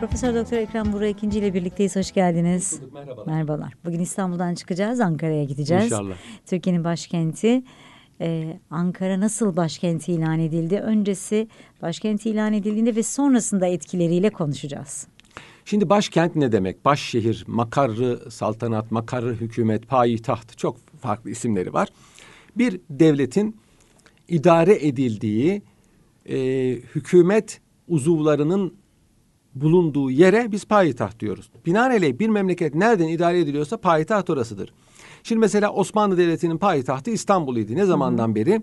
Profesör Doktor Ekrem Burak ikinci ile birlikteyiz. Hoş geldiniz. Hoş bulduk, merhabalar. Merhabalar. Bugün İstanbul'dan çıkacağız, Ankara'ya gideceğiz. İnşallah. Türkiye'nin başkenti. Ee, Ankara nasıl başkenti ilan edildi? Öncesi başkenti ilan edildiğinde ve sonrasında etkileriyle konuşacağız. Şimdi başkent ne demek? Başşehir, makarrı saltanat, makarrı hükümet, payitaht çok farklı isimleri var. Bir devletin idare edildiği e, hükümet uzuvlarının bulunduğu yere biz payitaht diyoruz. Binaenaleyh bir memleket nereden idare ediliyorsa payitaht orasıdır. Şimdi mesela Osmanlı Devleti'nin payitahtı İstanbul idi. Ne zamandan beri?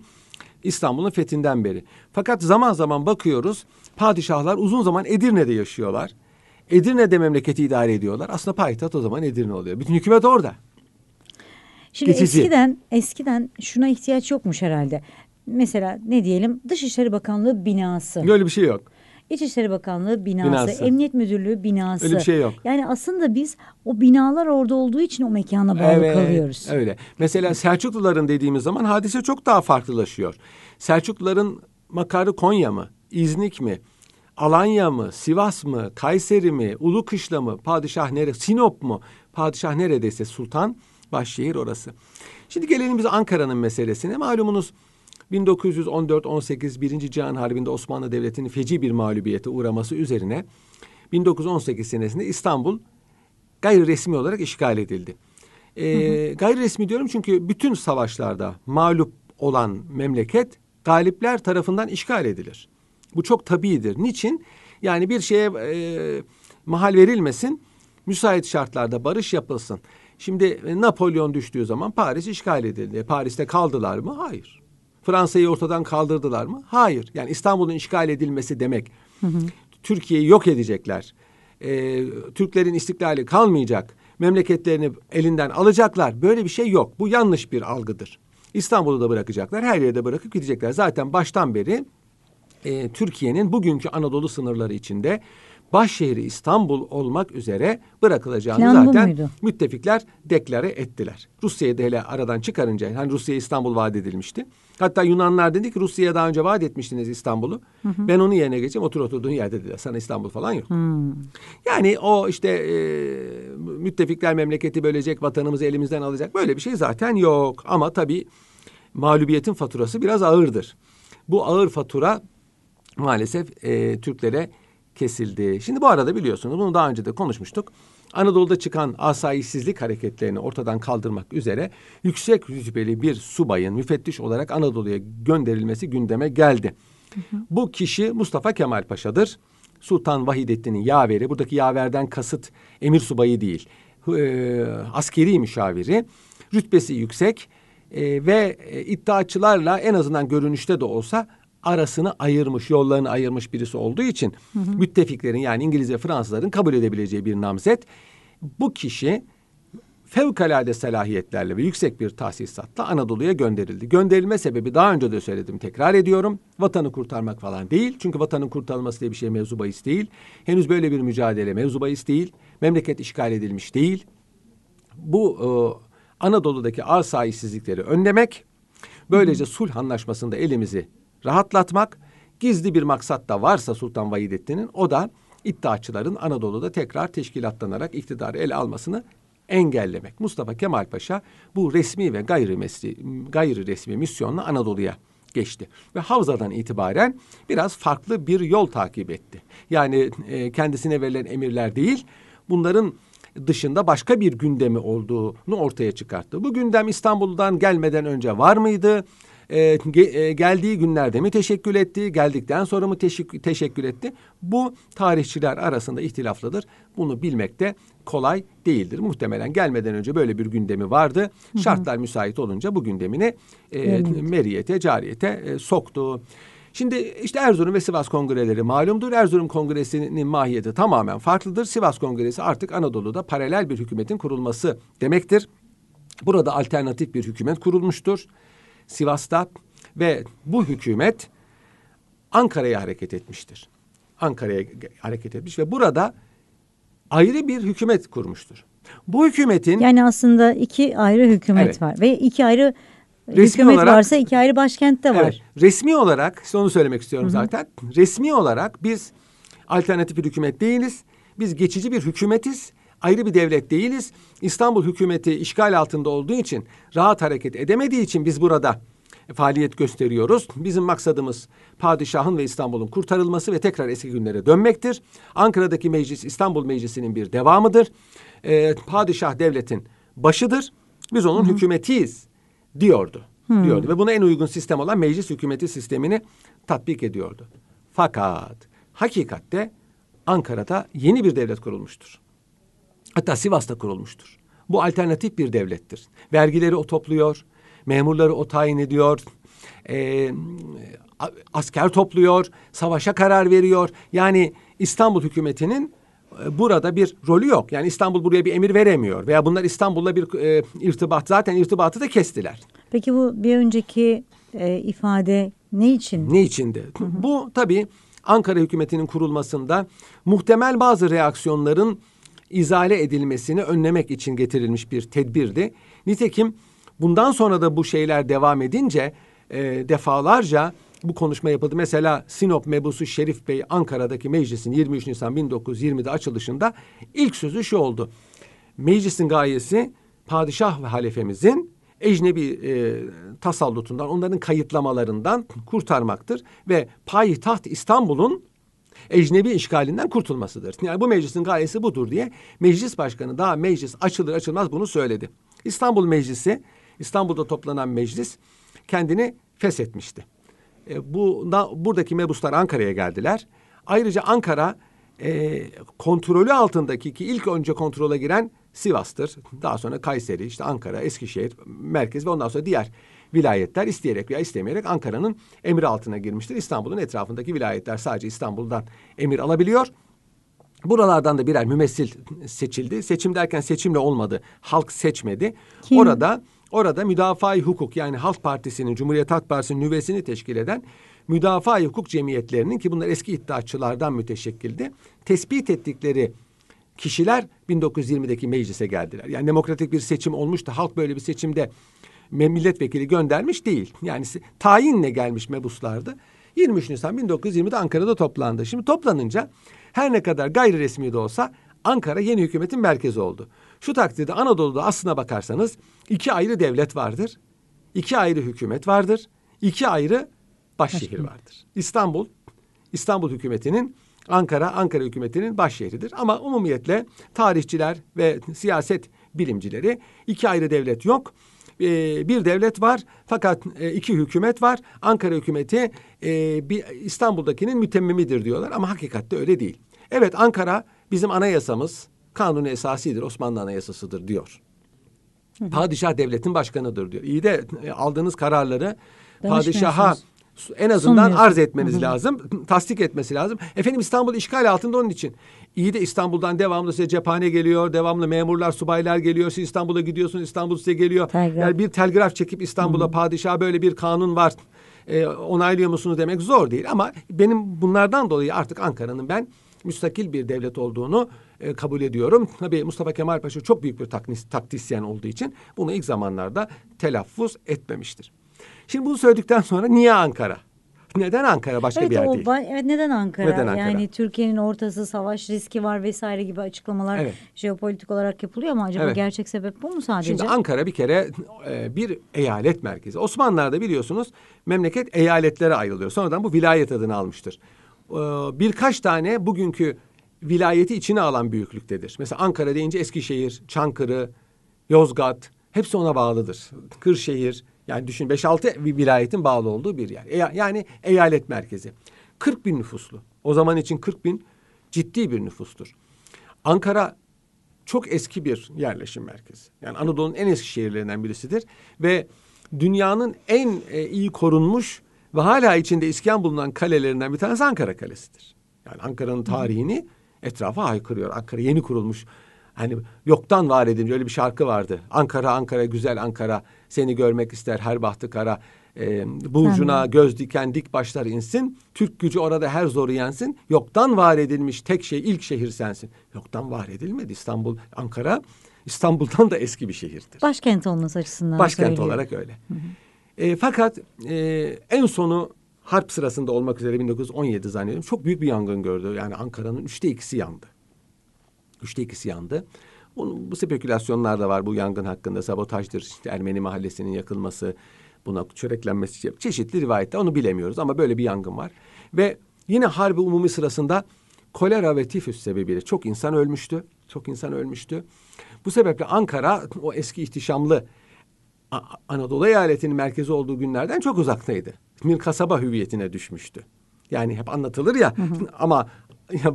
İstanbul'un fethinden beri. Fakat zaman zaman bakıyoruz padişahlar uzun zaman Edirne'de yaşıyorlar. Edirne'de memleketi idare ediyorlar. Aslında payitaht o zaman Edirne oluyor. Bütün hükümet orada. Şimdi Geçici. eskiden eskiden şuna ihtiyaç yokmuş herhalde. Mesela ne diyelim Dışişleri Bakanlığı binası. Böyle bir şey yok. İçişleri Bakanlığı binası, binası, Emniyet Müdürlüğü binası. Öyle bir şey yok. Yani aslında biz o binalar orada olduğu için o mekana bağlı evet, kalıyoruz. Öyle. Mesela Selçukluların dediğimiz zaman hadise çok daha farklılaşıyor. Selçukluların makarı Konya mı? İznik mi? Alanya mı, Sivas mı, Kayseri mi, Ulukışla mı, padişah nere, Sinop mu? Padişah neredeyse sultan, başşehir orası. Şimdi gelelim biz Ankara'nın meselesine. Malumunuz 1914-18 Birinci Cihan Harbi'nde Osmanlı Devleti'nin feci bir mağlubiyete uğraması üzerine 1918 senesinde İstanbul gayri resmi olarak işgal edildi. Ee, hı hı. Gayri resmi diyorum çünkü bütün savaşlarda mağlup olan memleket galipler tarafından işgal edilir. Bu çok tabidir. Niçin? Yani bir şeye e, mahal verilmesin, müsait şartlarda barış yapılsın. Şimdi e, Napolyon düştüğü zaman Paris işgal edildi. Paris'te kaldılar mı? Hayır. Fransa'yı ortadan kaldırdılar mı? Hayır. Yani İstanbul'un işgal edilmesi demek. Türkiye'yi yok edecekler. Ee, Türklerin istiklali kalmayacak. Memleketlerini elinden alacaklar. Böyle bir şey yok. Bu yanlış bir algıdır. İstanbul'u da bırakacaklar. Her yere de bırakıp gidecekler. Zaten baştan beri e, Türkiye'nin bugünkü Anadolu sınırları içinde başşehri İstanbul olmak üzere bırakılacağını Plan zaten müttefikler deklare ettiler. Rusya'yı da hele aradan çıkarınca hani Rusya'ya İstanbul vaat edilmişti. Hatta Yunanlar dedi ki Rusya'ya daha önce vaat etmiştiniz İstanbul'u. Ben onu yerine geçeyim otur oturduğun yerde dediler. Sana İstanbul falan yok. Hı. Yani o işte e, müttefikler memleketi bölecek, vatanımızı elimizden alacak böyle bir şey zaten yok. Ama tabii mağlubiyetin faturası biraz ağırdır. Bu ağır fatura maalesef e, Türklere kesildi. Şimdi bu arada biliyorsunuz bunu daha önce de konuşmuştuk. Anadolu'da çıkan asayişsizlik hareketlerini ortadan kaldırmak üzere yüksek rütbeli bir subayın müfettiş olarak Anadolu'ya gönderilmesi gündeme geldi. Bu kişi Mustafa Kemal Paşa'dır. Sultan Vahidettin'in yaveri, buradaki yaverden kasıt emir subayı değil, e, askeri müşaviri, rütbesi yüksek e, ve e, iddiaçılarla en azından görünüşte de olsa arasını ayırmış, yollarını ayırmış birisi olduğu için hı hı. müttefiklerin yani İngiliz ve Fransızların kabul edebileceği bir namzet. Bu kişi fevkalade selahiyetlerle ve yüksek bir tahsisatla Anadolu'ya gönderildi. Gönderilme sebebi daha önce de söyledim tekrar ediyorum. Vatanı kurtarmak falan değil. Çünkü vatanın kurtarılması diye bir şey mevzu bahis değil. Henüz böyle bir mücadele mevzu bahis değil. Memleket işgal edilmiş değil. Bu e, Anadolu'daki asayişsizlikleri önlemek, böylece sulh anlaşmasında elimizi rahatlatmak. Gizli bir maksat da varsa Sultan Vahidettin'in o da iddiaçıların Anadolu'da tekrar teşkilatlanarak iktidarı ele almasını engellemek. Mustafa Kemal Paşa bu resmi ve gayri, mesli, gayri resmi misyonla Anadolu'ya geçti. Ve Havza'dan itibaren biraz farklı bir yol takip etti. Yani e, kendisine verilen emirler değil, bunların dışında başka bir gündemi olduğunu ortaya çıkarttı. Bu gündem İstanbul'dan gelmeden önce var mıydı? e, ge, e, geldiği günlerde mi teşekkür etti, geldikten sonra mı teşekkür teşekkül etti? Bu tarihçiler arasında ihtilaflıdır. Bunu bilmek de kolay değildir. Muhtemelen gelmeden önce böyle bir gündemi vardı. Hı hı. Şartlar müsait olunca bu gündemini e, evet. meriyete, cariyete e, soktu. Şimdi işte Erzurum ve Sivas kongreleri malumdur. Erzurum kongresinin mahiyeti tamamen farklıdır. Sivas kongresi artık Anadolu'da paralel bir hükümetin kurulması demektir. Burada alternatif bir hükümet kurulmuştur. Sivas'ta ve bu hükümet Ankara'ya hareket etmiştir. Ankara'ya hareket etmiş ve burada ayrı bir hükümet kurmuştur. Bu hükümetin yani aslında iki ayrı hükümet evet. var ve iki ayrı resmi hükümet olarak, varsa iki ayrı başkent de var. Evet, resmi olarak size onu söylemek istiyorum Hı-hı. zaten. Resmi olarak biz alternatif bir hükümet değiliz. Biz geçici bir hükümetiz ayrı bir devlet değiliz. İstanbul hükümeti işgal altında olduğu için rahat hareket edemediği için biz burada e, faaliyet gösteriyoruz. Bizim maksadımız padişahın ve İstanbul'un kurtarılması ve tekrar eski günlere dönmektir. Ankara'daki meclis İstanbul Meclisi'nin bir devamıdır. Ee, padişah devletin başıdır. Biz onun Hı-hı. hükümetiyiz diyordu. Hı-hı. diyordu ve buna en uygun sistem olan meclis hükümeti sistemini tatbik ediyordu. Fakat hakikatte Ankara'da yeni bir devlet kurulmuştur. Hatta Sivas'ta kurulmuştur. Bu alternatif bir devlettir. Vergileri o topluyor, memurları o tayin ediyor, e, asker topluyor, savaşa karar veriyor. Yani İstanbul hükümetinin burada bir rolü yok. Yani İstanbul buraya bir emir veremiyor veya bunlar İstanbul'la bir e, irtibat zaten irtibatı da kestiler. Peki bu bir önceki e, ifade ne için? Ne içindi? Hı hı. Bu tabii Ankara hükümetinin kurulmasında muhtemel bazı reaksiyonların izale edilmesini önlemek için getirilmiş bir tedbirdi. Nitekim bundan sonra da bu şeyler devam edince e, defalarca bu konuşma yapıldı. Mesela Sinop mebusu Şerif Bey Ankara'daki meclisin 23 Nisan 1920'de açılışında ilk sözü şu oldu. Meclisin gayesi padişah ve halefemizin ecnebi e, tasallutundan, onların kayıtlamalarından kurtarmaktır. Ve payitaht İstanbul'un ecnebi işgalinden kurtulmasıdır. Yani bu meclisin gayesi budur diye meclis başkanı daha meclis açılır açılmaz bunu söyledi. İstanbul Meclisi, İstanbul'da toplanan meclis kendini feshetmişti. E, bu, da, buradaki mebuslar Ankara'ya geldiler. Ayrıca Ankara e, kontrolü altındaki ki ilk önce kontrola giren Sivas'tır. Daha sonra Kayseri, işte Ankara, Eskişehir, merkez ve ondan sonra diğer vilayetler isteyerek veya istemeyerek Ankara'nın emir altına girmiştir. İstanbul'un etrafındaki vilayetler sadece İstanbul'dan emir alabiliyor. Buralardan da birer mümessil seçildi. Seçim derken seçimle olmadı. Halk seçmedi. Kim? Orada orada müdafaa hukuk yani Halk Partisi'nin Cumhuriyet Halk Partisi'nin nüvesini teşkil eden müdafaa hukuk cemiyetlerinin ki bunlar eski iddiaçılardan müteşekkildi. Tespit ettikleri kişiler 1920'deki meclise geldiler. Yani demokratik bir seçim olmuştu. halk böyle bir seçimde milletvekili göndermiş değil. Yani tayinle gelmiş mebuslardı. 23 Nisan 1920'de Ankara'da toplandı. Şimdi toplanınca her ne kadar gayri resmi de olsa Ankara yeni hükümetin merkezi oldu. Şu takdirde Anadolu'da aslına bakarsanız iki ayrı devlet vardır. iki ayrı hükümet vardır. iki ayrı başşehir vardır. İstanbul, İstanbul hükümetinin Ankara, Ankara hükümetinin başşehridir. Ama umumiyetle tarihçiler ve siyaset bilimcileri iki ayrı devlet yok e, bir devlet var fakat e, iki hükümet var. Ankara hükümeti e, bir İstanbul'dakinin mütemmimidir diyorlar ama hakikatte öyle değil. Evet Ankara bizim anayasamız kanunu esasidir Osmanlı anayasasıdır diyor. Hı hı. Padişah devletin başkanıdır diyor. İyi de e, aldığınız kararları padişaha en azından Son arz etmeniz Hı-hı. lazım. Tasdik etmesi lazım. Efendim İstanbul işgal altında onun için. İyi de İstanbul'dan devamlı size cephane geliyor. Devamlı memurlar, subaylar geliyor. Siz İstanbul'a gidiyorsunuz. İstanbul size geliyor. Telgraf. Yani bir telgraf çekip İstanbul'a padişah böyle bir kanun var. E, onaylıyor musunuz demek zor değil ama benim bunlardan dolayı artık Ankara'nın ben müstakil bir devlet olduğunu e, kabul ediyorum. Tabii Mustafa Kemal Paşa çok büyük bir taknis, taktisyen olduğu için bunu ilk zamanlarda telaffuz etmemiştir. Şimdi bunu söyledikten sonra niye Ankara? Neden Ankara başka evet, bir yer o, değil? Evet neden Ankara? Neden Ankara? Yani Türkiye'nin ortası savaş riski var vesaire gibi açıklamalar evet. jeopolitik olarak yapılıyor ama acaba evet. gerçek sebep bu mu sadece? Şimdi Ankara bir kere e, bir eyalet merkezi. Osmanlılar'da biliyorsunuz memleket eyaletlere ayrılıyor. Sonradan bu vilayet adını almıştır. E, birkaç tane bugünkü vilayeti içine alan büyüklüktedir. Mesela Ankara deyince Eskişehir, Çankırı, Yozgat hepsi ona bağlıdır. Kırşehir, yani düşün 5-6 vilayetin bağlı olduğu bir yer. E, yani eyalet merkezi. 40 bin nüfuslu. O zaman için 40 bin ciddi bir nüfustur. Ankara çok eski bir yerleşim merkezi. Yani Anadolu'nun en eski şehirlerinden birisidir. Ve dünyanın en e, iyi korunmuş ve hala içinde iskan bulunan kalelerinden bir tanesi Ankara Kalesi'dir. Yani Ankara'nın tarihini etrafa aykırıyor. Ankara yeni kurulmuş Hani yoktan var edince öyle bir şarkı vardı. Ankara Ankara güzel Ankara seni görmek ister her bahtı kara. E, burcuna hmm. göz diken dik başlar insin. Türk gücü orada her zoru yensin. Yoktan var edilmiş tek şey ilk şehir sensin. Yoktan var edilmedi İstanbul, Ankara. İstanbul'dan da eski bir şehirdir. Başkent olması açısından Başkent söylüyor. olarak öyle. Hı hı. E, fakat e, en sonu harp sırasında olmak üzere 1917 zannediyorum. Çok büyük bir yangın gördü. Yani Ankara'nın üçte ikisi yandı. Üçte ikisi yandı. Onun, bu spekülasyonlar da var bu yangın hakkında sabotajdır, işte Ermeni mahallesinin yakılması, buna çöreklenmesi çeşitli rivayette onu bilemiyoruz ama böyle bir yangın var. Ve yine harbi umumi sırasında kolera ve tifüs sebebiyle çok insan ölmüştü. Çok insan ölmüştü. Bu sebeple Ankara o eski ihtişamlı Anadolu eyaletinin merkezi olduğu günlerden çok uzaktaydı. Bir kasaba hüviyetine düşmüştü. Yani hep anlatılır ya ama ya,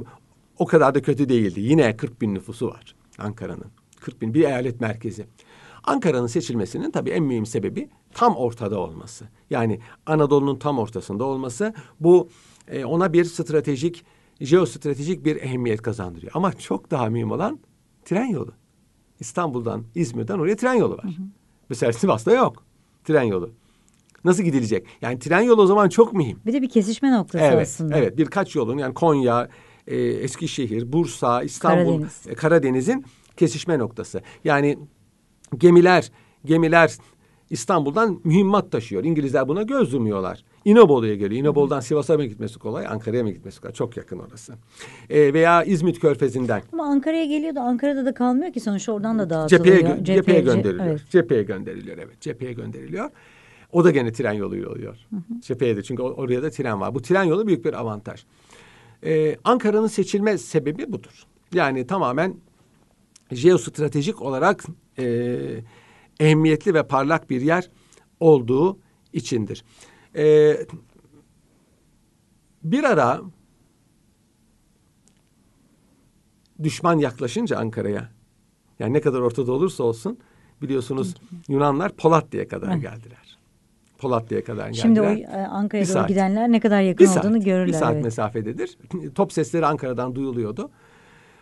o kadar da kötü değildi. Yine 40 bin nüfusu var Ankara'nın. 40 bin bir eyalet merkezi. Ankara'nın seçilmesinin tabii en mühim sebebi tam ortada olması. Yani Anadolu'nun tam ortasında olması bu e, ona bir stratejik, jeostratejik bir ehemmiyet kazandırıyor. Ama çok daha mühim olan tren yolu. İstanbul'dan, İzmir'den oraya tren yolu var. Hı hı. Mesela Sivas'ta yok tren yolu. Nasıl gidilecek? Yani tren yolu o zaman çok mühim. Bir de bir kesişme noktası evet, aslında. Evet, birkaç yolun yani Konya, e, Eskişehir, Bursa, İstanbul, Karadeniz. e, Karadeniz'in kesişme noktası. Yani gemiler, gemiler İstanbul'dan mühimmat taşıyor. İngilizler buna göz yumuyorlar. İnebolu'ya geliyor. İnebolu'dan Sivas'a mı gitmesi kolay, Ankara'ya mı gitmesi kolay? Çok yakın orası. E, veya İzmit Körfezi'nden. Ama Ankara'ya geliyor da Ankara'da da kalmıyor ki sonuç oradan da dağıtılıyor. Cepheye, cepheye, cepheye gönderiliyor. Evet. Cepheye gönderiliyor evet. Cepheye gönderiliyor. O da gene tren yoluyla oluyor. Hı Cepheye de çünkü oraya da tren var. Bu tren yolu büyük bir avantaj. Ee, Ankara'nın seçilme sebebi budur. Yani tamamen jeostratejik olarak e, ehemmiyetli ve parlak bir yer olduğu içindir. Ee, bir ara düşman yaklaşınca Ankara'ya yani ne kadar ortada olursa olsun biliyorsunuz Yunanlar Polat diye kadar geldiler. Polatlı'ya kadar geldiler. Şimdi o e, Ankara'ya doğru gidenler ne kadar yakın bir saat, olduğunu görürler. Bir saat evet. mesafededir. Top sesleri Ankara'dan duyuluyordu.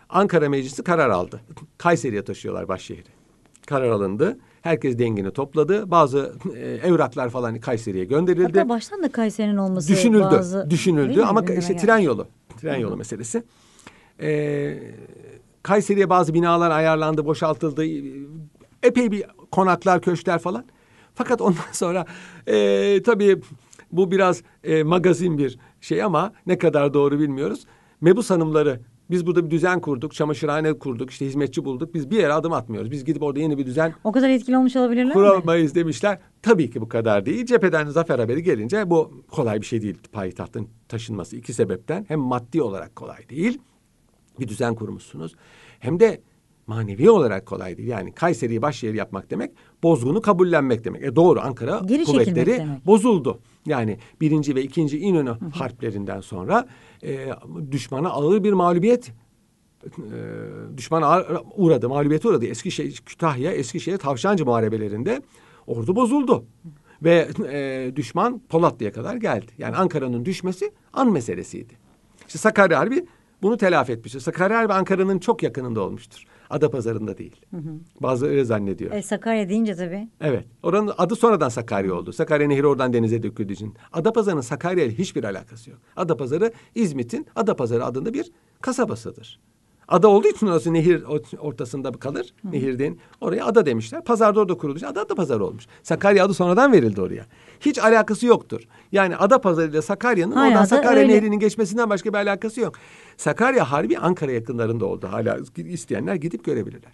Ankara Meclisi karar aldı. Kayseri'ye taşıyorlar Başşehir'i. Karar alındı. Herkes dengini topladı. Bazı e, evraklar falan Kayseri'ye gönderildi. Hatta baştan da Kayseri'nin olması düşünüldü. Bazı... Düşünüldü ama işte yani. tren yolu. Tren yolu meselesi. Ee, Kayseri'ye bazı binalar ayarlandı, boşaltıldı. E, epey bir konaklar, köşkler falan. Fakat ondan sonra e, tabii bu biraz e, magazin bir şey ama ne kadar doğru bilmiyoruz. Mebus hanımları biz burada bir düzen kurduk, çamaşırhane kurduk, işte hizmetçi bulduk. Biz bir yere adım atmıyoruz. Biz gidip orada yeni bir düzen... O kadar etkili olmuş olabilirler kuramayız demişler. Tabii ki bu kadar değil. Cepheden zafer haberi gelince bu kolay bir şey değil payitahtın taşınması. iki sebepten hem maddi olarak kolay değil. Bir düzen kurmuşsunuz. Hem de manevi olarak kolay değil. Yani Kayseri'yi başyeri yapmak demek bozgunu kabullenmek demek. E doğru Ankara Geri kuvvetleri bozuldu. Yani birinci ve ikinci İnönü Hı -hı. harplerinden sonra e, düşmana ağır bir mağlubiyet e, düşmana uğradı, mağlubiyete uğradı. Eskişehir, Kütahya, Eskişehir, Tavşancı muharebelerinde ordu bozuldu. Ve e, düşman Polatlı'ya kadar geldi. Yani Ankara'nın düşmesi an meselesiydi. İşte Sakarya Harbi bunu telafi etmiştir. Sakarya Harbi Ankara'nın çok yakınında olmuştur. Ada pazarında değil. Hı hı. Bazıları öyle zannediyor. E, Sakarya deyince tabii. Evet. Oranın adı sonradan Sakarya oldu. Sakarya Nehri oradan denize döküldüğü için. Adapazarı'nın Sakarya ile hiçbir alakası yok. Ada Adapazarı İzmit'in pazarı adında bir kasabasıdır. Ada olduğu için orası nehir ortasında kalır. Hı. Nehirden oraya ada demişler. Pazarda orada kurulmuş. Ada da pazar olmuş. Sakarya adı sonradan verildi oraya hiç alakası yoktur. Yani Adapazarı ile Sakarya'nın Hay oradan Sakarya öyle. Nehri'nin geçmesinden başka bir alakası yok. Sakarya Harbi Ankara yakınlarında oldu. Hala isteyenler gidip görebilirler.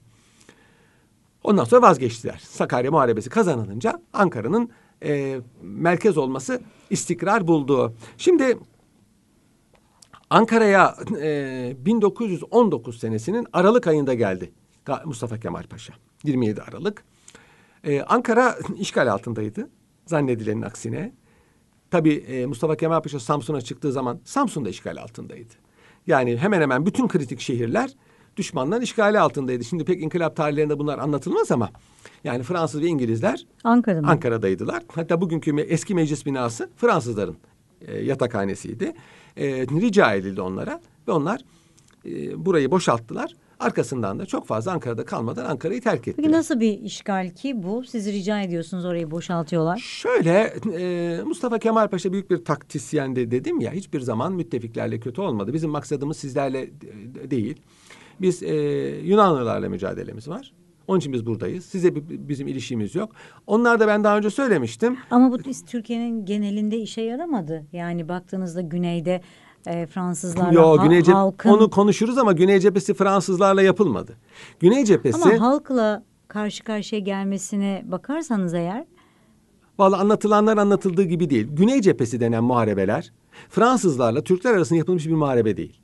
Ondan sonra vazgeçtiler. Sakarya Muharebesi kazanılınca Ankara'nın e, merkez olması istikrar buldu. Şimdi Ankara'ya e, 1919 senesinin Aralık ayında geldi Mustafa Kemal Paşa. 27 Aralık. Ee, Ankara işgal altındaydı. Zannedilenin aksine. Tabii e, Mustafa Kemal Paşa Samsun'a çıktığı zaman Samsun da işgal altındaydı. Yani hemen hemen bütün kritik şehirler düşmandan işgali altındaydı. Şimdi pek inkılap tarihlerinde bunlar anlatılmaz ama yani Fransız ve İngilizler Ankara'da Ankara'daydılar. Hatta bugünkü eski meclis binası Fransızların e, yatakhanesiydi. E, rica edildi onlara ve onlar e, burayı boşalttılar Arkasından da çok fazla Ankara'da kalmadan Ankara'yı terk ettiler. Peki nasıl bir işgal ki bu? Siz rica ediyorsunuz orayı boşaltıyorlar. Şöyle e, Mustafa Kemal Paşa büyük bir taktisyen de dedim ya hiçbir zaman müttefiklerle kötü olmadı. Bizim maksadımız sizlerle e, değil. Biz e, Yunanlılarla mücadelemiz var. Onun için biz buradayız. Size bizim ilişkimiz yok. Onlar da ben daha önce söylemiştim. Ama bu Türkiye'nin genelinde işe yaramadı. Yani baktığınızda güneyde e, Fransızlarla Yo, ha Güney cep- halkın... Onu konuşuruz ama Güney cephesi Fransızlarla yapılmadı. Güney cephesi... Ama halkla karşı karşıya gelmesine bakarsanız eğer... Vallahi anlatılanlar anlatıldığı gibi değil. Güney cephesi denen muharebeler Fransızlarla Türkler arasında yapılmış bir muharebe değil.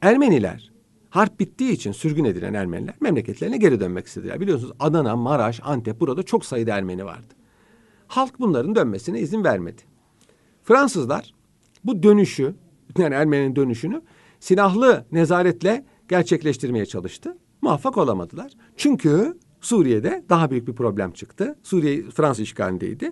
Ermeniler Harp bittiği için sürgün edilen Ermeniler memleketlerine geri dönmek istediler. Biliyorsunuz Adana, Maraş, Antep burada çok sayıda Ermeni vardı. Halk bunların dönmesine izin vermedi. Fransızlar bu dönüşü yani Ermeni'nin dönüşünü silahlı nezaretle gerçekleştirmeye çalıştı. Muvaffak olamadılar. Çünkü Suriye'de daha büyük bir problem çıktı. Suriye Fransız işgalindeydi.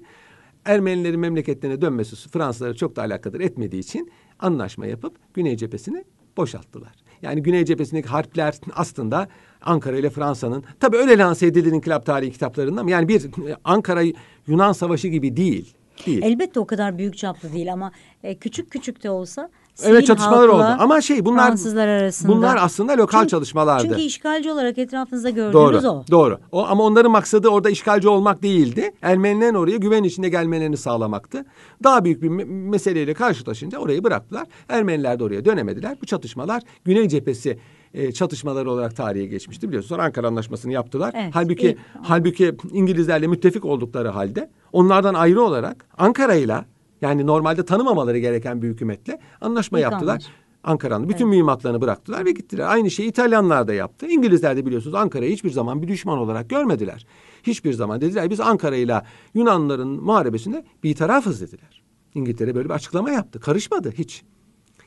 Ermenilerin memleketlerine dönmesi Fransızlara çok da alakadar etmediği için anlaşma yapıp Güney cephesini boşalttılar. Yani Güney cephesindeki harpler aslında Ankara ile Fransa'nın tabii öyle lanse edilir kitap tarihi kitaplarında ama yani bir e, Ankara Yunan Savaşı gibi değil. Değil. Elbette o kadar büyük çaplı değil ama e, küçük küçük de olsa evet çatışmalar oldu. Ama şey bunlar Fransızlar arasında. bunlar aslında lokal çünkü, çalışmalardı. Çünkü işgalci olarak etrafınızda gördüğünüz doğru, o. Doğru. O ama onların maksadı orada işgalci olmak değildi. Ermenilerin oraya güven içinde gelmelerini sağlamaktı. Daha büyük bir meseleyle karşılaşınca orayı bıraktılar. Ermeniler de oraya dönemediler. Bu çatışmalar Güney cephesi e, çatışmaları olarak tarihe geçmişti biliyorsunuz. Ankara Anlaşması'nı yaptılar. Evet, halbuki iyi. halbuki İngilizlerle müttefik oldukları halde onlardan ayrı olarak Ankara'yla yani normalde tanımamaları gereken bir hükümetle anlaşma İlk yaptılar. Anlaşma. Ankara'nın bütün evet. mühimmatlarını bıraktılar ve gittiler. Aynı şeyi İtalyanlar da yaptı. İngilizler de biliyorsunuz Ankara'yı hiçbir zaman bir düşman olarak görmediler. Hiçbir zaman dediler biz Ankara'yla Yunanların muharebesinde bir tarafız dediler. İngiltere böyle bir açıklama yaptı. Karışmadı hiç.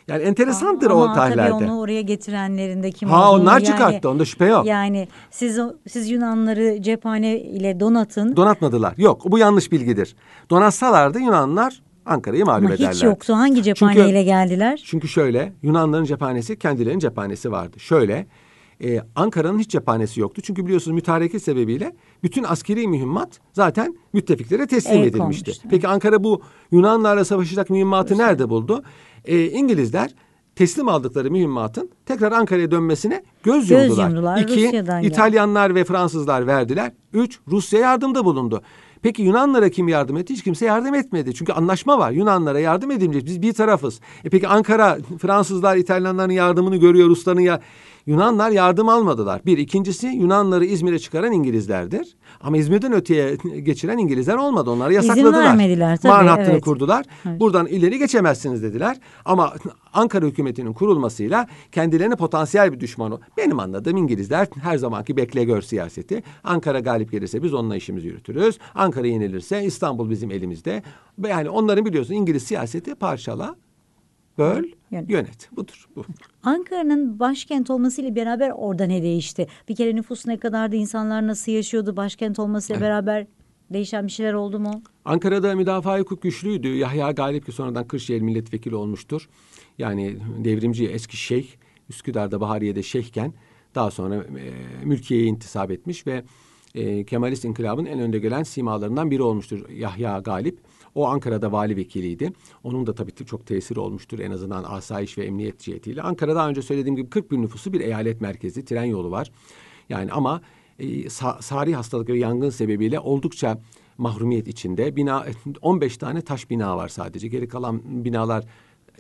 Yani enteresandır Ama o tarihlerde. Ama tabii onu oraya getirenlerin de kim Ha olduğunu, onlar yani, çıkarttı onda şüphe yok. Yani siz siz Yunanları cephane ile donatın. Donatmadılar. Yok bu yanlış bilgidir. Donatsalardı Yunanlar Ankara'yı mağlup Ama ederler. Hiç yoktu. Hangi cephaneyle geldiler? Çünkü şöyle Yunanların cephanesi kendilerinin cephanesi vardı. Şöyle e, Ankara'nın hiç cephanesi yoktu. Çünkü biliyorsunuz mütareke sebebiyle bütün askeri mühimmat zaten müttefiklere teslim El edilmişti. Olmuştu. Peki Ankara bu Yunanlarla savaşacak mühimmatı Kesinlikle. nerede buldu? E, İngilizler teslim aldıkları mühimmatın tekrar Ankara'ya dönmesine göz, göz yumdular. yumdular. İki, Rusya'dan İtalyanlar yani. ve Fransızlar verdiler. Üç, Rusya yardımda bulundu. Peki Yunanlara kim yardım etti? Hiç kimse yardım etmedi. Çünkü anlaşma var. Yunanlara yardım edilmeyecek. Biz bir tarafız. E peki Ankara Fransızlar İtalyanların yardımını görüyor. Rusların ya Yunanlar yardım almadılar. Bir, ikincisi Yunanları İzmir'e çıkaran İngilizlerdir. Ama İzmir'den öteye geçiren İngilizler olmadı. Onları yasakladılar. İzin vermediler tabii. Mağara hattını evet. kurdular. Evet. Buradan ileri geçemezsiniz dediler. Ama Ankara hükümetinin kurulmasıyla kendilerini potansiyel bir düşmanı. Benim anladığım İngilizler her zamanki bekle gör siyaseti. Ankara galip gelirse biz onunla işimizi yürütürüz. Ankara yenilirse İstanbul bizim elimizde. Yani onların biliyorsun İngiliz siyaseti parçala, böl, yönet. yönet. Budur. Bu. Ankara'nın başkent olmasıyla beraber orada ne değişti? Bir kere nüfus ne kadardı, insanlar nasıl yaşıyordu başkent olmasıyla evet. beraber değişen bir şeyler oldu mu? Ankara'da müdafaa hukuk güçlüydü. Yahya Galip ki sonradan Kırşehir milletvekili olmuştur. Yani devrimci eski şeyh Üsküdar'da Bahariye'de şeyhken daha sonra e, mülkiyeye intisap etmiş ve e, Kemalist inkılabın en önde gelen simalarından biri olmuştur Yahya Galip. O Ankara'da vali vekiliydi. Onun da tabii çok tesiri olmuştur en azından asayiş ve emniyet cihetiyle. Ankara daha önce söylediğim gibi 40 bin nüfusu bir eyalet merkezi, tren yolu var. Yani ama e, sa sari hastalık ve yangın sebebiyle oldukça mahrumiyet içinde. Bina 15 tane taş bina var sadece. Geri kalan binalar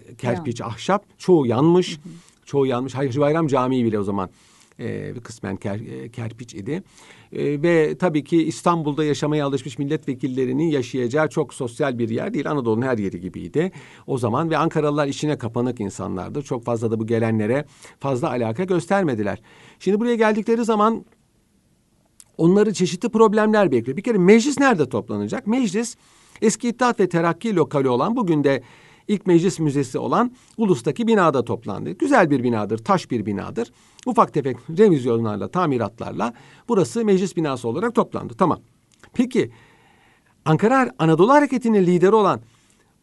e, kerpiç, ya. ahşap. Çoğu yanmış. Hı hı. Çoğu yanmış. Hacı Bayram Camii bile o zaman e, kısmen ker, e, kerpiç idi. E, ve tabii ki İstanbul'da yaşamaya alışmış milletvekillerinin yaşayacağı çok sosyal bir yer değil. Anadolu'nun her yeri gibiydi o zaman ve Ankaralılar içine kapanık insanlardı. Çok fazla da bu gelenlere fazla alaka göstermediler. Şimdi buraya geldikleri zaman onları çeşitli problemler bekliyor. Bir kere meclis nerede toplanacak? Meclis eski İttihat ve Terakki lokali olan bugün de ilk meclis müzesi olan Ulus'taki binada toplandı. Güzel bir binadır, taş bir binadır. Ufak tefek revizyonlarla, tamiratlarla burası meclis binası olarak toplandı. Tamam. Peki Ankara Anadolu Hareketi'nin lideri olan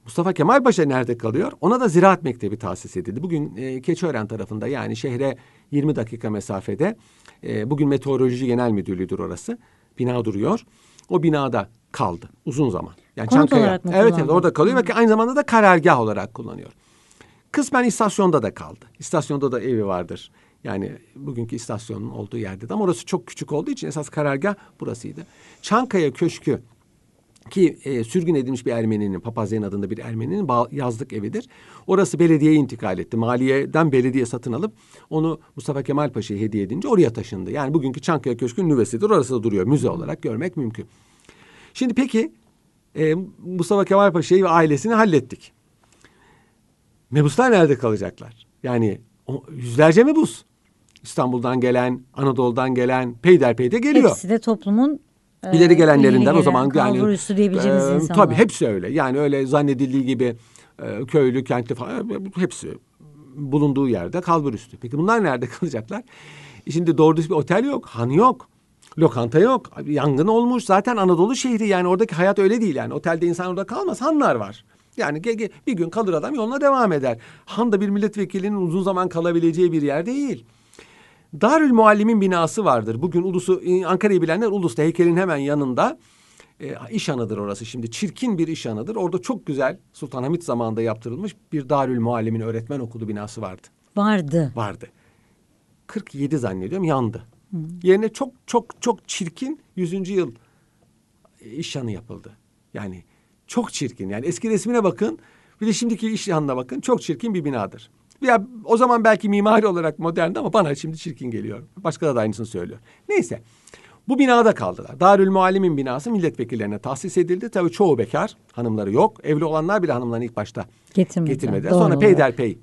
Mustafa Kemal Paşa nerede kalıyor? Ona da Ziraat Mektebi tahsis edildi. Bugün e, Keçiören tarafında yani şehre 20 dakika mesafede. E, bugün Meteoroloji Genel Müdürlüğü'dür orası. Bina duruyor. O binada kaldı uzun zaman. Yani Konut Çankaya. olarak mı Evet evet orada kalıyor ve hmm. aynı zamanda da karargah olarak kullanıyor. Kısmen istasyonda da kaldı. İstasyonda da evi vardır. Yani bugünkü istasyonun olduğu yerde de ama orası çok küçük olduğu için esas karargah burasıydı. Çankaya Köşkü ki e, sürgün edilmiş bir Ermeninin, Papazeyn adında bir Ermeninin yazlık evidir. Orası belediyeye intikal etti. Maliye'den belediye satın alıp onu Mustafa Kemal Paşa'ya hediye edince oraya taşındı. Yani bugünkü Çankaya Köşkü'nün nüvesidir. Orası da duruyor. Müze olarak görmek mümkün. Şimdi peki e, Mustafa Kemal Paşa'yı ve ailesini hallettik. Mebuslar nerede kalacaklar? Yani o, yüzlerce mebus. İstanbul'dan gelen, Anadolu'dan gelen, peyderpey de geliyor. Hepsi de toplumun e, ileri gelenlerinden gelen, o zaman yani diyebileceğimiz e, insanlar. Tabii hepsi öyle. Yani öyle zannedildiği gibi e, köylü, kentli falan e, hepsi bulunduğu yerde kalbur üstü. Peki bunlar nerede kalacaklar? E, şimdi doğru düz bir otel yok, han yok. Lokanta yok. Yangın olmuş. Zaten Anadolu şehri yani oradaki hayat öyle değil yani. Otelde insan orada kalmaz. Hanlar var. Yani bir gün kalır adam yoluna devam eder. Han da bir milletvekilinin uzun zaman kalabileceği bir yer değil. Darül Muallim'in binası vardır. Bugün ulusu e, Ankara'yı bilenler Ulus'ta heykelin hemen yanında e, iş anıdır orası şimdi. Çirkin bir iş anıdır. Orada çok güzel Sultanahmet zamanında yaptırılmış bir Darül Muallim'in öğretmen okulu binası vardı. Vardı. Vardı. 47 zannediyorum yandı. Hı. Yerine çok çok çok çirkin yüzüncü yıl iş yanı yapıldı. Yani çok çirkin. Yani eski resmine bakın. Bir de şimdiki iş yanına bakın. Çok çirkin bir binadır. Ya o zaman belki mimari olarak moderndi ama bana şimdi çirkin geliyor. Başka da aynısını söylüyor. Neyse. Bu binada kaldılar. Darül Muallim'in binası milletvekillerine tahsis edildi. Tabii çoğu bekar, hanımları yok. Evli olanlar bile hanımlarını ilk başta Getirmedi. getirmediler. Doğru Sonra olarak. peyderpey,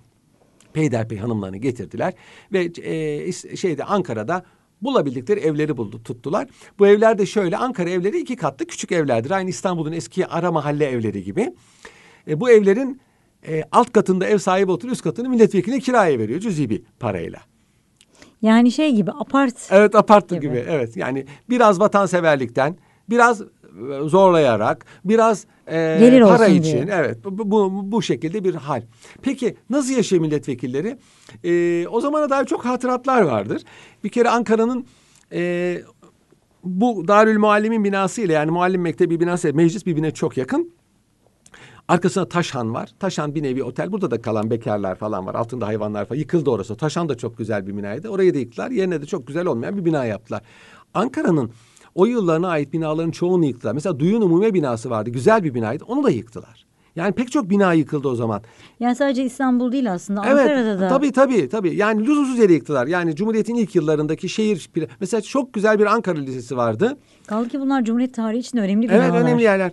peyderpey hanımlarını getirdiler. Ve e, şeyde Ankara'da bulabildikleri evleri buldu, tuttular. Bu evler de şöyle Ankara evleri iki katlı küçük evlerdir. Aynı İstanbul'un eski ara mahalle evleri gibi. E, bu evlerin e, alt katında ev sahibi oturuyor, üst katını milletvekiline kiraya veriyor cüzi bir parayla. Yani şey gibi apart. Evet apart gibi. gibi evet yani biraz vatanseverlikten biraz zorlayarak biraz e, Gelir para olsun için diye. evet bu, bu bu şekilde bir hal. Peki nasıl yaşıyor milletvekilleri? E, o zamana dair çok hatıratlar vardır. Bir kere Ankara'nın e, bu Darül Muallim'in binası ile yani Muallim Mektebi binası ile meclis birbirine çok yakın. Arkasında Taşhan var. Taşhan bir nevi otel. Burada da kalan bekarlar falan var. Altında hayvanlar falan. Yıkıldı orası. Taşhan da çok güzel bir binaydı. Orayı da yıktılar. Yerine de çok güzel olmayan bir bina yaptılar. Ankara'nın o yıllarına ait binaların çoğunu yıktılar. Mesela Duyun Umumi binası vardı. Güzel bir binaydı. Onu da yıktılar. Yani pek çok bina yıkıldı o zaman. Yani sadece İstanbul değil aslında evet, Ankara'da da. Tabii tabii tabii. Yani lüzumsuz yere yıktılar. Yani Cumhuriyet'in ilk yıllarındaki şehir mesela çok güzel bir Ankara Lisesi vardı. Kaldı ki bunlar Cumhuriyet tarihi için önemli binalar. Evet önemli yerler.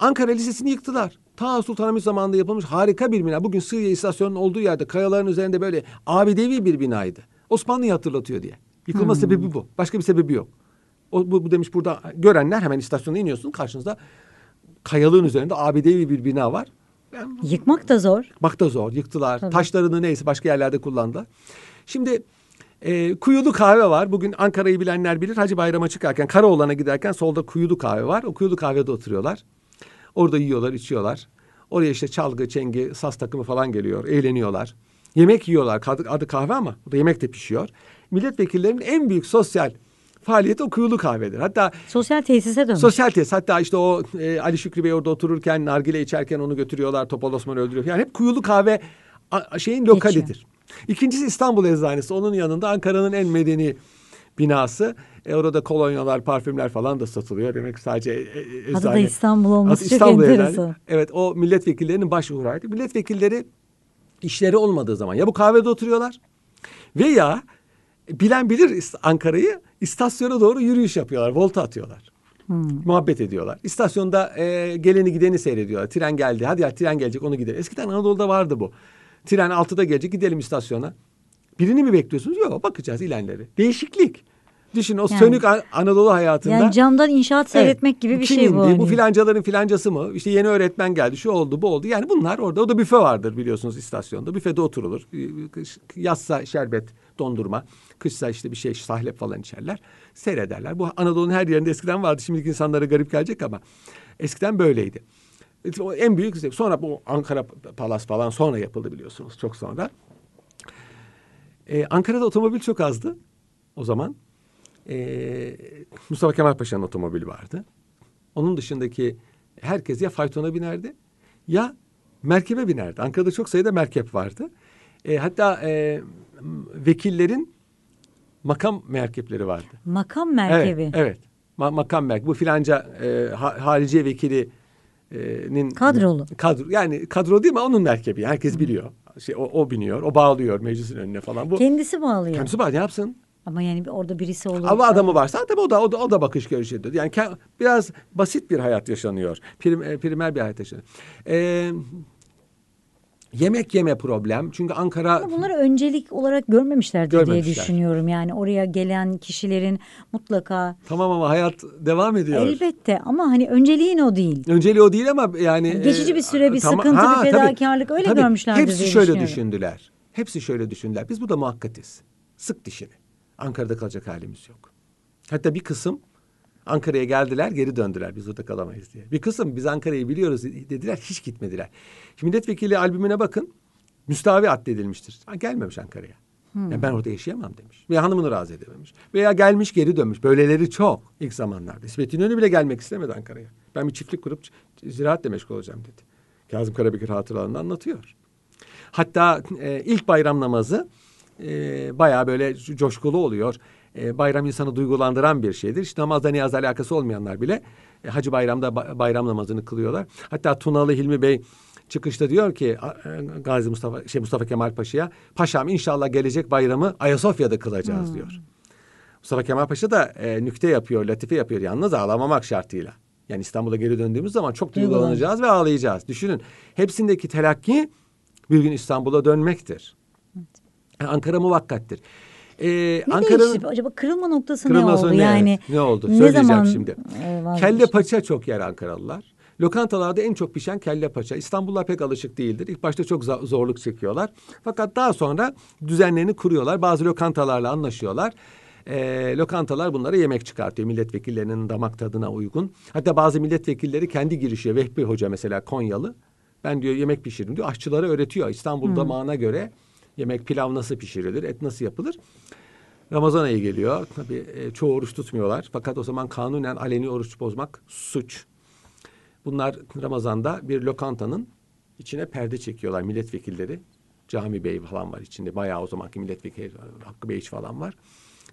Ankara Lisesi'ni yıktılar. Ta Sultanahmet zamanında yapılmış harika bir bina. Bugün Sığıya istasyonunun olduğu yerde kayaların üzerinde böyle abidevi bir binaydı. Osmanlı'yı hatırlatıyor diye. Yıkılma hmm. sebebi bu. Başka bir sebebi yok. O, bu, bu demiş burada görenler hemen istasyona iniyorsun. Karşınızda kayalığın üzerinde ABD'li bir bina var. Ben, Yıkmak da zor. Yıkmak da zor. Yıktılar. Tabii. Taşlarını neyse başka yerlerde kullandılar. Şimdi e, kuyulu kahve var. Bugün Ankara'yı bilenler bilir. Hacı Bayram'a çıkarken, Karaoğlan'a giderken solda kuyulu kahve var. O kuyulu kahvede oturuyorlar. Orada yiyorlar, içiyorlar. Oraya işte çalgı, çengi, saz takımı falan geliyor. Eğleniyorlar. Yemek yiyorlar. Adı kahve ama burada yemek de pişiyor. Milletvekillerinin en büyük sosyal faaliyet o kuyulu kahvedir. Hatta sosyal tesise dönmüş. Sosyal tesis. Hatta işte o e, Ali Şükrü Bey orada otururken nargile içerken onu götürüyorlar. Topal Osman öldürüyor. Yani hep kuyulu kahve a, şeyin lokalidir. Geçiyor. İkincisi İstanbul Eczanesi. Onun yanında Ankara'nın en medeni binası. E, orada kolonyalar, parfümler falan da satılıyor. Demek ki sadece e, e, eczane. Adı da İstanbul olması Adı çok İstanbul enteresan. Eczane. Evet o milletvekillerinin başvuruydu. Milletvekilleri işleri olmadığı zaman ya bu kahvede oturuyorlar veya bilen bilir Ankara'yı istasyona doğru yürüyüş yapıyorlar. Volta atıyorlar. Hmm. Muhabbet ediyorlar. İstasyonda e, geleni gideni seyrediyorlar. Tren geldi. Hadi ya tren gelecek onu gidelim. Eskiden Anadolu'da vardı bu. Tren altıda gelecek gidelim istasyona. Birini mi bekliyorsunuz? Yok bakacağız ilenleri. Değişiklik. Düşün o yani, sönük Anadolu hayatında. Yani camdan inşaat seyretmek evet, gibi bir şey indi, bu. Bu hani. filancaların filancası mı? İşte yeni öğretmen geldi, şu oldu, bu oldu. Yani bunlar orada. O da büfe vardır biliyorsunuz istasyonda. Büfede oturulur. Yazsa şerbet, dondurma. Kışsa işte bir şey sahlep falan içerler. Seyrederler. Bu Anadolu'nun her yerinde eskiden vardı. şimdi insanlara garip gelecek ama eskiden böyleydi. En büyük sonra bu Ankara Palas falan sonra yapıldı biliyorsunuz çok sonra. Ee, Ankara'da otomobil çok azdı o zaman. Ee, Mustafa Kemal Paşa'nın otomobili vardı. Onun dışındaki herkes ya faytona binerdi ya merkebe binerdi. Ankara'da çok sayıda merkep vardı. E, hatta e, vekillerin makam merkepleri vardı. Makam merkebi. Evet. evet. Ma makam merkebi. Bu filanca e, ha hariciye vekili e, kadrolu. Kadro yani kadro değil mi onun merkebi. Herkes biliyor. Şey o, o biniyor, o bağlıyor meclisin önüne falan. Bu kendisi bağlıyor. Kendisi bağlıyor. Ne yapsın? Ama yani orada birisi olur. Ama adamı varsa tabii o da o da, o da bakış görüşüdür. Yani biraz basit bir hayat yaşanıyor. Prim, e, primer bir hayat yaşanıyor. Ee, Yemek yeme problem çünkü Ankara... Bunları öncelik olarak görmemişlerdir görmemişler. diye düşünüyorum. Yani oraya gelen kişilerin mutlaka... Tamam ama hayat devam ediyor. Elbette ama hani önceliğin o değil. Önceliği o değil ama yani... Geçici bir e, süre bir tam, sıkıntı, ha, bir fedakarlık tabii, öyle tabii, görmüşlerdir Hepsi diye şöyle düşündüler. Hepsi şöyle düşündüler. Biz bu da muhakkatiz. Sık dişini. Ankara'da kalacak halimiz yok. Hatta bir kısım Ankara'ya geldiler geri döndüler biz burada kalamayız diye. Bir kısım biz Ankara'yı biliyoruz dediler hiç gitmediler. Şimdi milletvekili albümüne bakın müstavi addedilmiştir. Ha, gelmemiş Ankara'ya. Hmm. Yani ben orada yaşayamam demiş. Veya hanımını razı edememiş. Veya gelmiş geri dönmüş. Böyleleri çok ilk zamanlarda. İsmet İnönü bile gelmek istemedi Ankara'ya. Ben bir çiftlik kurup ziraatle meşgul olacağım dedi. Kazım Karabekir hatıralarını anlatıyor. Hatta e, ilk bayram namazı e, bayağı böyle coşkulu oluyor e, bayram insanı duygulandıran bir şeydir. İşte namazla niyaz alakası olmayanlar bile e, Hacı Bayram'da ba, bayram namazını kılıyorlar. Hatta Tunalı Hilmi Bey çıkışta diyor ki e, Gazi Mustafa şey Mustafa Kemal Paşa'ya paşam inşallah gelecek bayramı Ayasofya'da kılacağız hmm. diyor. Mustafa Kemal Paşa da e, nükte yapıyor, latife yapıyor yalnız ağlamamak şartıyla. Yani İstanbul'a geri döndüğümüz zaman çok duygulanacağız ve ağlayacağız. Düşünün hepsindeki telakki bir gün İstanbul'a dönmektir. Evet. Ankara muvakkattir. Ee, Ankara'nın acaba kırılma noktası kırılma ne oldu? Ne, yani ne oldu? Ne zaman, şimdi. E, kelle paça çok yer Ankaralılar. Lokantalarda en çok pişen kelle paça. İstanbullular pek alışık değildir. İlk başta çok zorluk çekiyorlar. Fakat daha sonra düzenlerini kuruyorlar. Bazı lokantalarla anlaşıyorlar ee, lokantalar bunlara yemek çıkartıyor. Milletvekillerinin damak tadına uygun. Hatta bazı milletvekilleri kendi girişiyor. Vehbi Hoca mesela Konyalı. Ben diyor yemek pişirdim diyor. Aşçılara öğretiyor İstanbul'da hmm. damağına göre Yemek pilav nasıl pişirilir, et nasıl yapılır? Ramazan ayı geliyor. Tabii e, çoğu oruç tutmuyorlar. Fakat o zaman kanunen aleni oruç bozmak suç. Bunlar Ramazan'da bir lokantanın içine perde çekiyorlar milletvekilleri. Cami Bey falan var içinde. Bayağı o zamanki milletvekili Hakkı Bey falan var.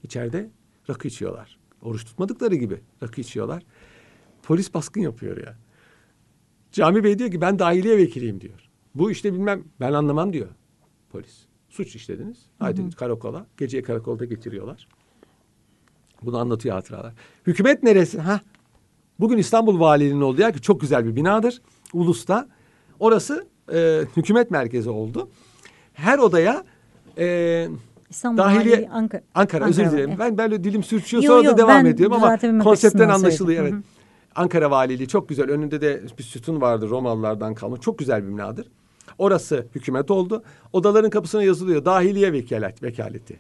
İçeride rakı içiyorlar. Oruç tutmadıkları gibi rakı içiyorlar. Polis baskın yapıyor ya. Cami Bey diyor ki ben dahiliye vekiliyim diyor. Bu işte bilmem ben anlamam diyor polis. Suç işlediniz. Haydi hı hı. karakola. Gece karakolda getiriyorlar. Bunu anlatıyor hatıralar. Hükümet neresi? Ha? Bugün İstanbul Valiliği'nin olduğu yer ki çok güzel bir binadır. Ulus'ta. Orası e, hükümet merkezi oldu. Her odaya e, İstanbul dahiliye, Valiliği, Ankara, Ankara, özür dilerim. Evet. Ben böyle dilim sürçüyor yo, sonra yo, da devam ediyorum ama konseptten anlaşılıyor. Evet. Hı hı. Ankara Valiliği çok güzel. Önünde de bir sütun vardır Romalılardan kalma. Çok güzel bir binadır. Orası hükümet oldu. Odaların kapısına yazılıyor dahiliye vekalet, vekaleti.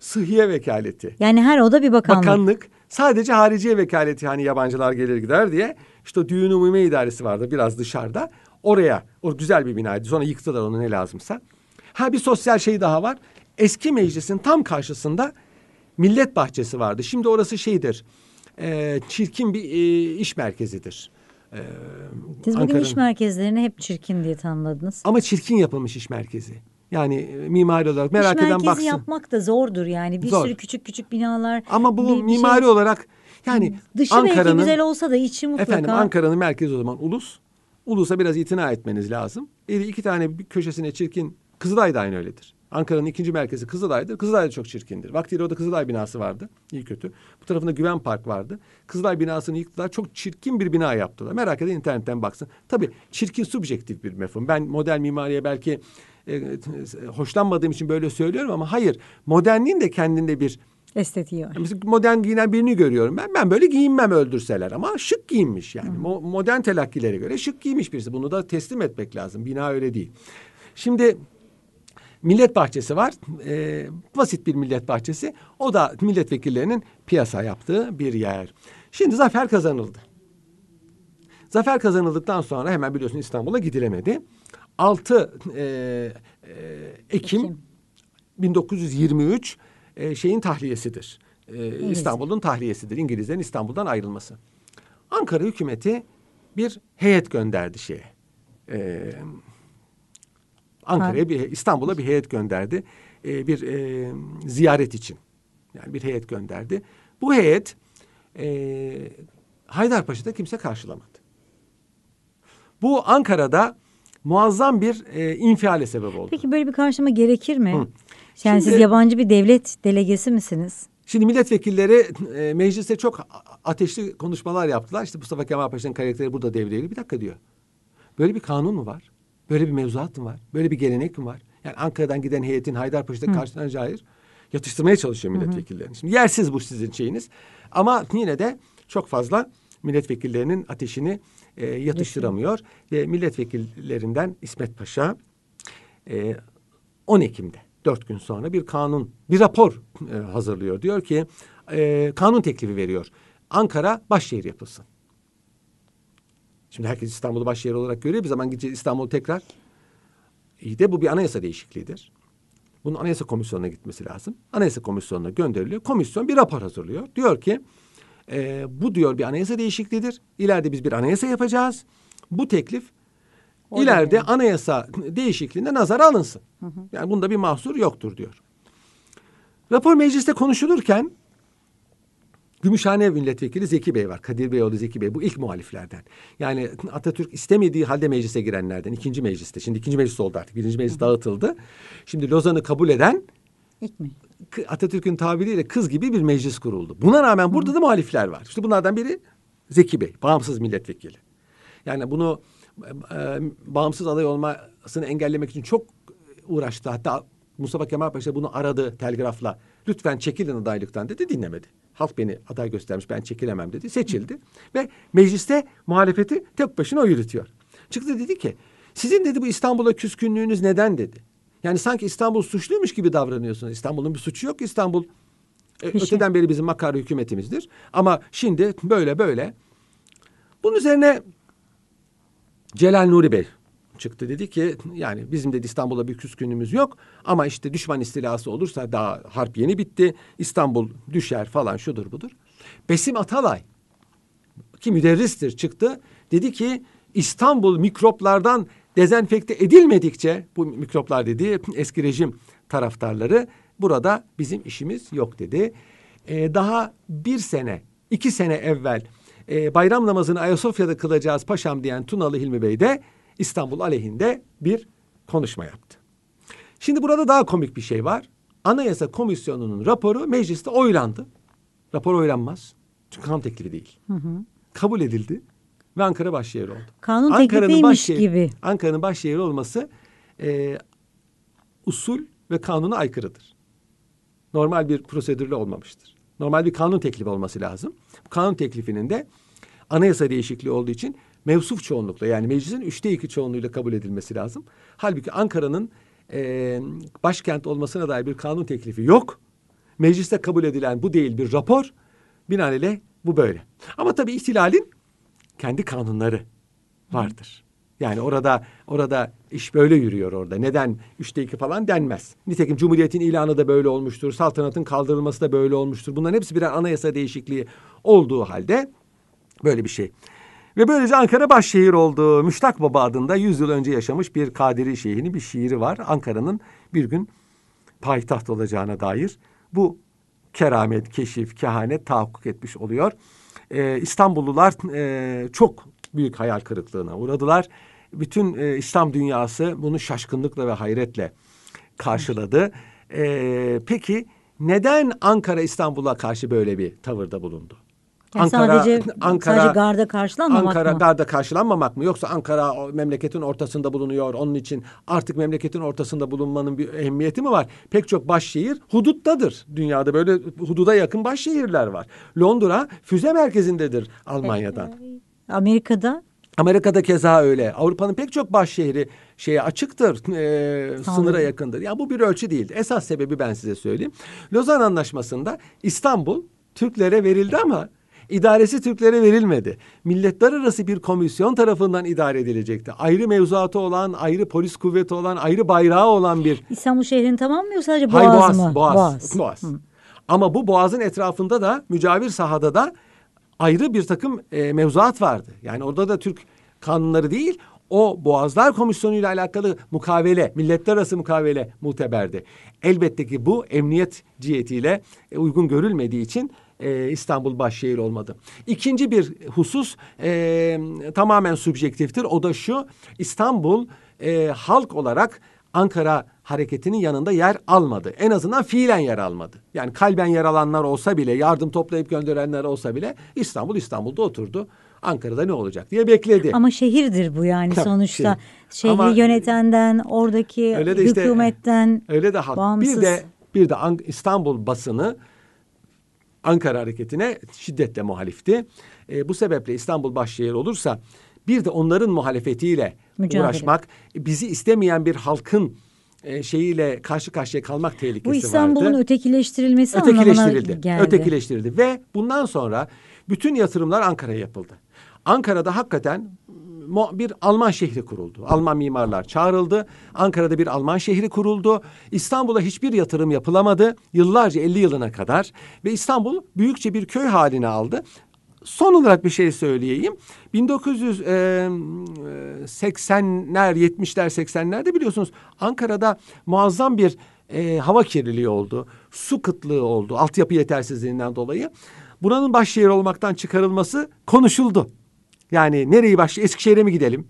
Sıhhiye vekaleti. Yani her oda bir bakanlık. Bakanlık sadece hariciye vekaleti hani yabancılar gelir gider diye. işte düğün umume idaresi vardı biraz dışarıda. Oraya o güzel bir binaydı sonra yıktılar onu ne lazımsa. Ha bir sosyal şey daha var. Eski meclisin tam karşısında millet bahçesi vardı. Şimdi orası şeydir. E, çirkin bir e, iş merkezidir. Ee, Siz bugün iş merkezlerini hep çirkin diye tanımladınız. Ama çirkin yapılmış iş merkezi. Yani e, mimari olarak merak iş eden baksın. İş merkezi yapmak da zordur yani. Bir Zor. sürü küçük küçük binalar. Ama bu bir, şey- mimari şey... olarak yani hmm. Dışı Ankara'nın... güzel olsa da içi mutlaka. Efendim Ankara'nın merkezi o zaman ulus. Ulusa biraz itina etmeniz lazım. İki e, iki tane bir köşesine çirkin Kızılay da aynı öyledir. Ankara'nın ikinci merkezi Kızılay'dır. Kızılay da çok çirkindir. Vaktiyle orada Kızılay binası vardı. İyi kötü. Bu tarafında Güven Park vardı. Kızılay binasını yıktılar. Çok çirkin bir bina yaptılar. Merak edin internetten baksın. Tabii çirkin subjektif bir mefhum. Ben model mimariye belki e, e, hoşlanmadığım için böyle söylüyorum ama hayır. Modernliğin de kendinde bir Estetiği var. Mesela modern giyinen birini görüyorum ben. Ben böyle giyinmem öldürseler ama şık giyinmiş yani. Mo modern telakkilere göre şık giymiş birisi. Bunu da teslim etmek lazım. Bina öyle değil. Şimdi millet bahçesi var. E, basit bir millet bahçesi. O da milletvekillerinin piyasa yaptığı bir yer. Şimdi zafer kazanıldı. Zafer kazanıldıktan sonra hemen biliyorsun İstanbul'a gidilemedi. 6 e, e, Ekim, Ekim 1923 e, şeyin tahliyesidir. E, İstanbul'un tahliyesidir. İngilizlerin İstanbul'dan ayrılması. Ankara hükümeti bir heyet gönderdi şeye. E, Ankara'ya bir İstanbul'a bir heyet gönderdi. E, bir e, ziyaret için. Yani bir heyet gönderdi. Bu heyet e, Haydarpaşa'da kimse karşılamadı. Bu Ankara'da muazzam bir e, infiale sebep oldu. Peki böyle bir karşılama gerekir mi? Hı. Yani şimdi, siz yabancı bir devlet delegesi misiniz? Şimdi milletvekilleri e, mecliste çok ateşli konuşmalar yaptılar. İşte Mustafa Kemal Paşa'nın karakteri burada devreye Bir dakika diyor. Böyle bir kanun mu var? Böyle bir mevzuatım var? Böyle bir gelenekim var? Yani Ankara'dan giden heyetin Haydarpaşa'da karşısına hayır. Yatıştırmaya çalışıyor milletvekillerini. Şimdi yersiz bu sizin şeyiniz. Ama yine de çok fazla milletvekillerinin ateşini e, yatıştıramıyor. Ve milletvekillerinden İsmet Paşa e, 10 Ekim'de dört gün sonra bir kanun, bir rapor e, hazırlıyor. Diyor ki e, kanun teklifi veriyor. Ankara başşehir yapılsın. Şimdi herkes İstanbul'u baş yer olarak görüyor. Bir zaman gideceğiz İstanbul'u tekrar. İyi de bu bir anayasa değişikliğidir. Bunun anayasa komisyonuna gitmesi lazım. Anayasa komisyonuna gönderiliyor. Komisyon bir rapor hazırlıyor. Diyor ki e, bu diyor bir anayasa değişikliğidir. İleride biz bir anayasa yapacağız. Bu teklif o ileride yani. anayasa değişikliğinde nazar alınsın. Hı hı. Yani bunda bir mahsur yoktur diyor. Rapor mecliste konuşulurken Gümüşhane milletvekili Zeki Bey var. Kadir Beyoğlu Zeki Bey. Bu ilk muhaliflerden. Yani Atatürk istemediği halde meclise girenlerden. ikinci mecliste. Şimdi ikinci meclis oldu artık. Birinci meclis Hı. dağıtıldı. Şimdi Lozan'ı kabul eden İlk mi? Atatürk'ün tabiriyle kız gibi bir meclis kuruldu. Buna rağmen burada Hı. da muhalifler var. İşte bunlardan biri Zeki Bey, bağımsız milletvekili. Yani bunu e, e, bağımsız aday olmasını engellemek için çok uğraştı. Hatta Mustafa Kemal Paşa bunu aradı telgrafla. Lütfen çekilin adaylıktan dedi, dinlemedi halk beni aday göstermiş ben çekilemem dedi. Seçildi ve mecliste muhalefeti tek başına o yürütüyor. Çıktı dedi ki sizin dedi bu İstanbul'a küskünlüğünüz neden dedi. Yani sanki İstanbul suçluymuş gibi davranıyorsunuz. İstanbul'un bir suçu yok. İstanbul e, öteden beri bizim makar hükümetimizdir. Ama şimdi böyle böyle. Bunun üzerine Celal Nuri Bey çıktı. Dedi ki yani bizim de İstanbul'a bir küskünlüğümüz yok ama işte düşman istilası olursa daha harp yeni bitti. İstanbul düşer falan şudur budur. Besim Atalay ki müderristir çıktı. Dedi ki İstanbul mikroplardan dezenfekte edilmedikçe bu mikroplar dedi eski rejim taraftarları burada bizim işimiz yok dedi. Ee, daha bir sene iki sene evvel e, bayram namazını Ayasofya'da kılacağız paşam diyen Tunalı Hilmi Bey de İstanbul aleyhinde bir konuşma yaptı. Şimdi burada daha komik bir şey var. Anayasa Komisyonu'nun raporu mecliste oylandı. Rapor oylanmaz. Çünkü kanun teklifi değil. Hı hı. Kabul edildi ve Ankara başşehir oldu. Kanun Ankara'nın başşehir, gibi. Ankara'nın başşehir olması e, usul ve kanuna aykırıdır. Normal bir prosedürle olmamıştır. Normal bir kanun teklifi olması lazım. kanun teklifinin de anayasa değişikliği olduğu için mevsuf çoğunlukla yani meclisin üçte iki çoğunluğuyla kabul edilmesi lazım. Halbuki Ankara'nın e, başkent olmasına dair bir kanun teklifi yok. Mecliste kabul edilen bu değil bir rapor. Binaenaleyh bu böyle. Ama tabii ihtilalin kendi kanunları vardır. Yani orada orada iş böyle yürüyor orada. Neden üçte iki falan denmez. Nitekim Cumhuriyet'in ilanı da böyle olmuştur. Saltanatın kaldırılması da böyle olmuştur. Bunların hepsi birer anayasa değişikliği olduğu halde böyle bir şey ve böylece Ankara başşehir oldu. Müştak Baba adında yüz yıl önce yaşamış bir Kadiri Şeyh'inin bir şiiri var. Ankara'nın bir gün payitaht olacağına dair. Bu keramet, keşif, kehanet tahakkuk etmiş oluyor. Ee, İstanbullular e, çok büyük hayal kırıklığına uğradılar. Bütün e, İslam dünyası bunu şaşkınlıkla ve hayretle karşıladı. Ee, peki neden Ankara İstanbul'a karşı böyle bir tavırda bulundu? Yani Ankara sadece, Ankara sadece garda karşılanmamak Ankara mı? garda karşılanmamak mı yoksa Ankara memleketin ortasında bulunuyor onun için artık memleketin ortasında bulunmanın bir ehemmiyeti mi var? Pek çok başşehir huduttadır. Dünyada böyle hududa yakın başşehirler var. Londra füze merkezindedir Almanya'dan. Amerika'da Amerika'da keza öyle. Avrupa'nın pek çok baş şehri şeye açıktır, e, sınıra yakındır. Ya bu bir ölçü değil. Esas sebebi ben size söyleyeyim. Lozan Anlaşması'nda İstanbul Türklere verildi ama İdaresi Türklere verilmedi. Milletler arası bir komisyon tarafından idare edilecekti. Ayrı mevzuatı olan, ayrı polis kuvveti olan, ayrı bayrağı olan bir... İstanbul şehrini tamamlıyor sadece Boğaz, Hayır, boğaz mı? Boğaz. Boğaz. boğaz. Ama bu boğazın etrafında da mücavir sahada da ayrı bir takım e, mevzuat vardı. Yani orada da Türk kanunları değil o Boğazlar Komisyonu ile alakalı mukavele, milletler arası mukavele muteberdi. Elbette ki bu emniyet cihetiyle e, uygun görülmediği için e, İstanbul başşehir olmadı. İkinci bir husus e, tamamen subjektiftir. O da şu İstanbul e, halk olarak Ankara hareketinin yanında yer almadı. En azından fiilen yer almadı. Yani kalben yer alanlar olsa bile, yardım toplayıp gönderenler olsa bile İstanbul İstanbul'da oturdu. Ankara'da ne olacak diye bekledi. Ama şehirdir bu yani sonuçta. Şey. Şehri Ama, yönetenden, oradaki öyle de hükümetten işte, öyle de bağımsız. Bir de bir de İstanbul basını Ankara hareketine şiddetle muhalifti. E, bu sebeple İstanbul başşehir olursa bir de onların muhalefetiyle Mücadele. uğraşmak, e, bizi istemeyen bir halkın e, şeyiyle karşı karşıya kalmak tehlikesi vardı. Bu İstanbul'un vardı. ötekileştirilmesi ötekileştirildi. geldi. Ötekileştirildi ve bundan sonra bütün yatırımlar Ankara'ya yapıldı. Ankara'da hakikaten bir Alman şehri kuruldu. Alman mimarlar çağrıldı. Ankara'da bir Alman şehri kuruldu. İstanbul'a hiçbir yatırım yapılamadı. Yıllarca 50 yılına kadar ve İstanbul büyükçe bir köy haline aldı. Son olarak bir şey söyleyeyim. 1980'ler, 70'ler, 80'lerde biliyorsunuz Ankara'da muazzam bir e, hava kirliliği oldu. Su kıtlığı oldu. Altyapı yetersizliğinden dolayı. Buranın başşehir olmaktan çıkarılması konuşuldu. Yani nereyi başlıyor? Eskişehir'e mi gidelim?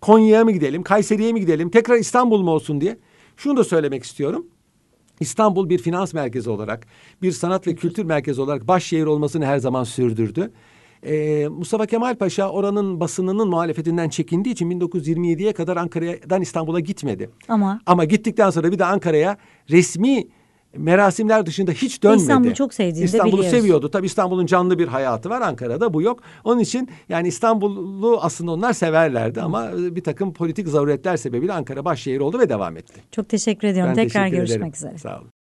Konya'ya mı gidelim? Kayseri'ye mi gidelim? Tekrar İstanbul mu olsun diye. Şunu da söylemek istiyorum. İstanbul bir finans merkezi olarak, bir sanat ve kültür merkezi olarak baş şehir olmasını her zaman sürdürdü. Ee, Mustafa Kemal Paşa oranın basınının muhalefetinden çekindiği için 1927'ye kadar Ankara'dan İstanbul'a gitmedi. Ama ama gittikten sonra bir de Ankara'ya resmi merasimler dışında hiç dönmedi. İstanbul'u çok sevdiğini İstanbul'u biliyoruz. seviyordu. Tabii İstanbul'un canlı bir hayatı var. Ankara'da bu yok. Onun için yani İstanbul'u aslında onlar severlerdi ama e, bir takım politik zaruretler sebebiyle Ankara başşehir oldu ve devam etti. Çok teşekkür ediyorum. Ben Tekrar teşekkür görüşmek ederim. üzere. Sağ olun.